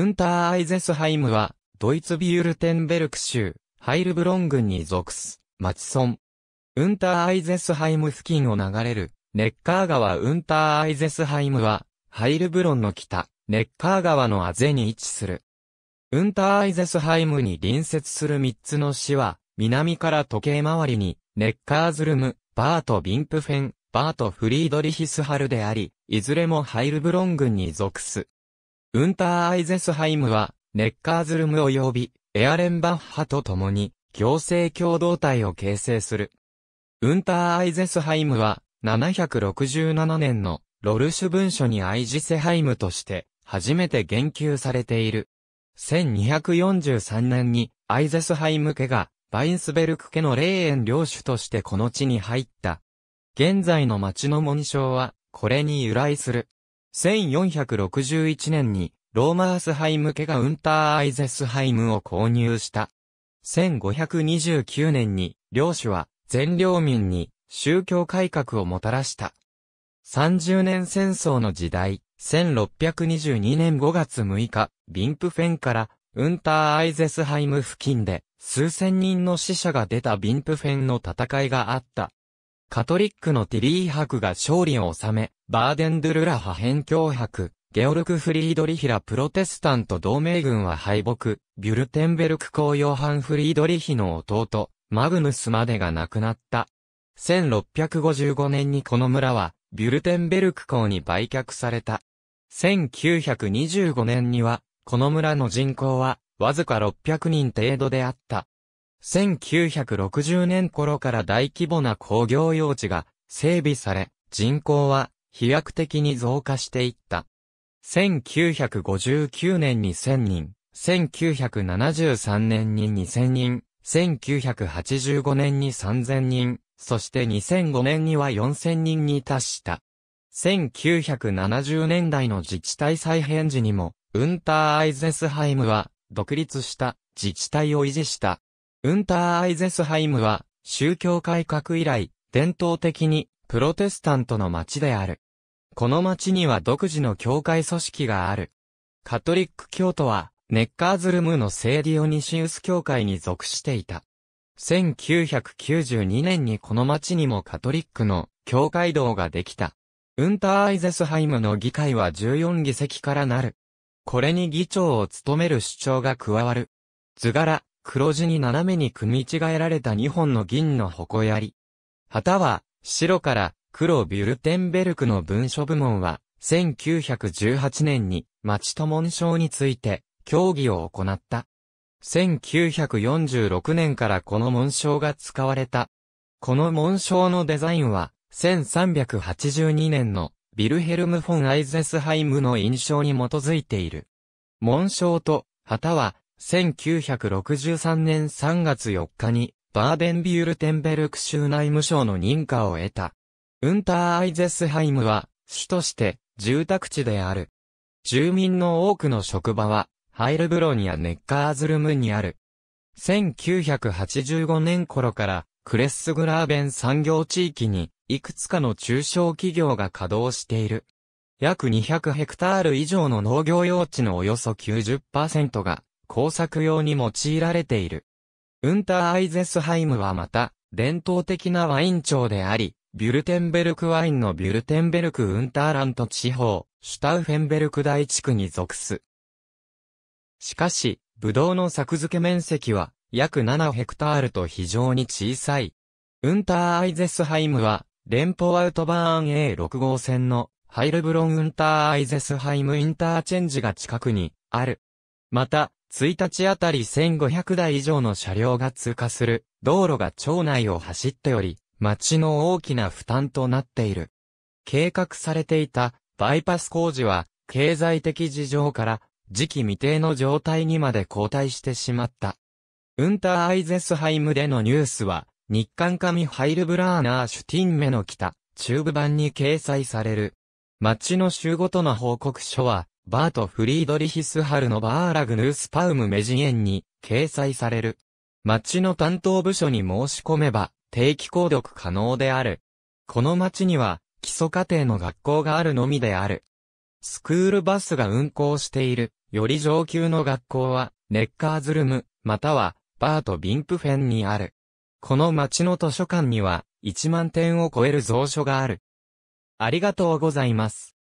ウンター・アイゼスハイムは、ドイツビュールテンベルク州、ハイルブロン郡に属す、町村。ウンター・アイゼスハイム付近を流れる、ネッカー川ウンター・アイゼスハイムは、ハイルブロンの北、ネッカー川のあぜに位置する。ウンター・アイゼスハイムに隣接する3つの市は、南から時計回りに、ネッカーズルム、バート・ビンプフェン、バート・フリードリヒスハルであり、いずれもハイルブロン郡に属す。ウンター・アイゼスハイムは、ネッカーズルム及び、エアレンバッハと共に、行政共同体を形成する。ウンター・アイゼスハイムは、767年の、ロルシュ文書にアイジセハイムとして、初めて言及されている。1243年に、アイゼスハイム家が、バインスベルク家の霊園領主としてこの地に入った。現在の町の紋章は、これに由来する。1461年にローマースハイム家がウンターアイゼスハイムを購入した。1529年に領主は全領民に宗教改革をもたらした。30年戦争の時代、1622年5月6日、ビンプフェンからウンターアイゼスハイム付近で数千人の死者が出たビンプフェンの戦いがあった。カトリックのティリー博が勝利を収め、バーデンドゥルラ派辺境博、ゲオルク・フリードリヒラプロテスタント同盟軍は敗北、ビュルテンベルク公ヨハン・フリードリヒの弟、マグヌスまでが亡くなった。1655年にこの村は、ビュルテンベルク公に売却された。1925年には、この村の人口は、わずか600人程度であった。1960年頃から大規模な工業用地が整備され、人口は飛躍的に増加していった。1959年に1000人、1973年に2000人、1985年に3000人、そして2005年には4000人に達した。1970年代の自治体再編時にも、ウンターアイゼスハイムは、独立した自治体を維持した。ウンター・アイゼスハイムは、宗教改革以来、伝統的に、プロテスタントの町である。この町には独自の教会組織がある。カトリック教徒は、ネッカーズルムの聖ディオニシウス教会に属していた。1992年にこの町にもカトリックの教会堂ができた。ウンター・アイゼスハイムの議会は14議席からなる。これに議長を務める主張が加わる。図柄、黒地に斜めに組み違えられた2本の銀の矛り。旗は、白から黒ビュルテンベルクの文書部門は、1918年に町と紋章について、協議を行った。1946年からこの紋章が使われた。この紋章のデザインは、1382年のビルヘルム・フォン・アイゼスハイムの印象に基づいている。紋章と旗は1963年3月4日に、バーデンビュールテンベルク州内務省の認可を得た。ウンター・アイゼスハイムは、主として、住宅地である。住民の多くの職場は、ハイルブロニア・ネッカーズルムにある。1985年頃から、クレッスグラーベン産業地域に、いくつかの中小企業が稼働している。約200ヘクタール以上の農業用地のおよそ90%が、工作用に用いられている。ウンターアイゼスハイムはまた、伝統的なワイン町であり、ビュルテンベルクワインのビュルテンベルクウンターラント地方、シュタウフェンベルク大地区に属す。しかし、ブドウの作付け面積は約7ヘクタールと非常に小さい。ウンターアイゼスハイムは、連邦アウトバーン A6 号線のハイルブロンウンターアイゼスハイムインターチェンジが近くにある。また、1日あたり1500台以上の車両が通過する道路が町内を走っており、町の大きな負担となっている。計画されていたバイパス工事は経済的事情から時期未定の状態にまで後退してしまった。ウンターアイゼスハイムでのニュースは日刊紙ハイルブラーナーシュティンメの北中部版に掲載される。町の州ごとの報告書はバート・フリードリヒスハルのバーラグヌースパウムメジエンに掲載される。町の担当部署に申し込めば定期購読可能である。この町には基礎課程の学校があるのみである。スクールバスが運行している、より上級の学校はネッカーズルム、またはバート・ビンプフェンにある。この町の図書館には1万点を超える蔵書がある。ありがとうございます。